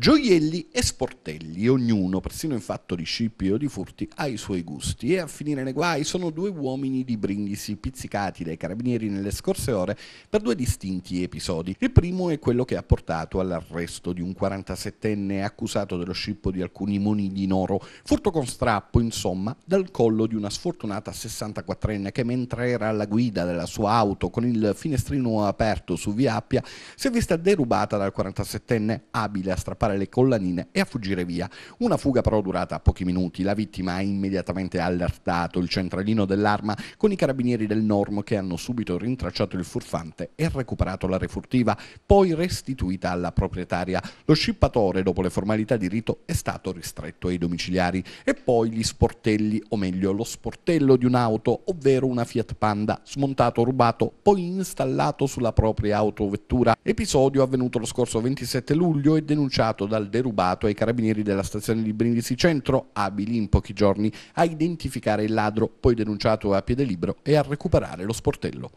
Gioielli e sportelli, ognuno, persino in fatto di scippi o di furti, ha i suoi gusti e a finire nei guai sono due uomini di Brindisi pizzicati dai carabinieri nelle scorse ore per due distinti episodi. Il primo è quello che ha portato all'arresto di un 47enne accusato dello scippo di alcuni monili in oro, furto con strappo, insomma, dal collo di una sfortunata 64enne che mentre era alla guida della sua auto con il finestrino aperto su via Appia si è vista derubata dal 47enne abile a strappare fare le collanine e a fuggire via. Una fuga però durata pochi minuti, la vittima ha immediatamente allertato il centralino dell'arma con i carabinieri del Normo che hanno subito rintracciato il furfante e recuperato la refurtiva, poi restituita alla proprietaria. Lo scippatore, dopo le formalità di rito, è stato ristretto ai domiciliari e poi gli sportelli, o meglio lo sportello di un'auto, ovvero una Fiat Panda, smontato, rubato, poi installato sulla propria autovettura. Episodio avvenuto lo scorso 27 luglio e denunciato affidato dal derubato ai carabinieri della stazione di Brindisi Centro, abili in pochi giorni a identificare il ladro, poi denunciato a piede libero e a recuperare lo sportello.